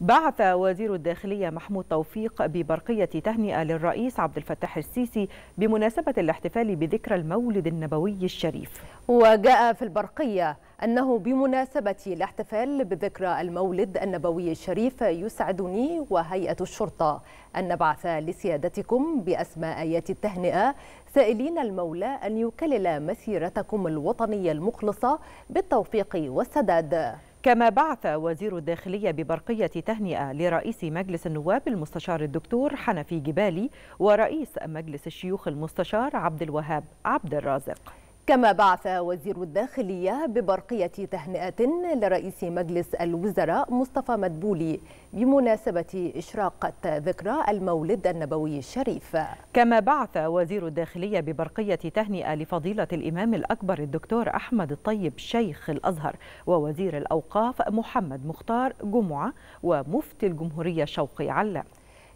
بعث وزير الداخلية محمود توفيق ببرقية تهنئة للرئيس عبد الفتاح السيسي بمناسبة الاحتفال بذكرى المولد النبوي الشريف وجاء في البرقية أنه بمناسبة الاحتفال بذكرى المولد النبوي الشريف يسعدني وهيئة الشرطة أن نبعث لسيادتكم بأسماء آيات التهنئة سائلين المولى أن يكلل مسيرتكم الوطنية المخلصة بالتوفيق والسداد كما بعث وزير الداخلية ببرقية تهنئة لرئيس مجلس النواب المستشار الدكتور حنفي جبالي ورئيس مجلس الشيوخ المستشار عبد الوهاب عبد الرازق كما بعث وزير الداخلية ببرقية تهنئة لرئيس مجلس الوزراء مصطفى مدبولي بمناسبة إشراقة ذكرى المولد النبوي الشريف كما بعث وزير الداخلية ببرقية تهنئة لفضيلة الإمام الأكبر الدكتور أحمد الطيب شيخ الأزهر ووزير الأوقاف محمد مختار جمعة ومفتي الجمهورية شوقي علام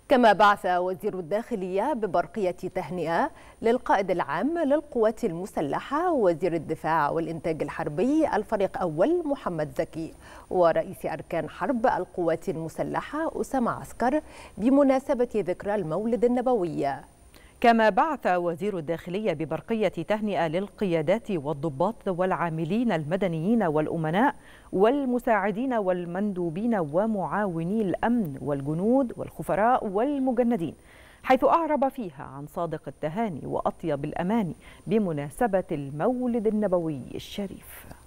كما بعث وزير الداخلية ببرقية تهنئة للقائد العام للقوات المسلحة وزير الدفاع والإنتاج الحربي الفريق أول محمد زكي ورئيس أركان حرب القوات المسلحة أسامة عسكر بمناسبة ذكرى المولد النبوي كما بعث وزير الداخلية ببرقية تهنئة للقيادات والضباط والعاملين المدنيين والأمناء والمساعدين والمندوبين ومعاوني الأمن والجنود والخفراء والمجندين حيث أعرب فيها عن صادق التهاني وأطيب الأماني بمناسبة المولد النبوي الشريف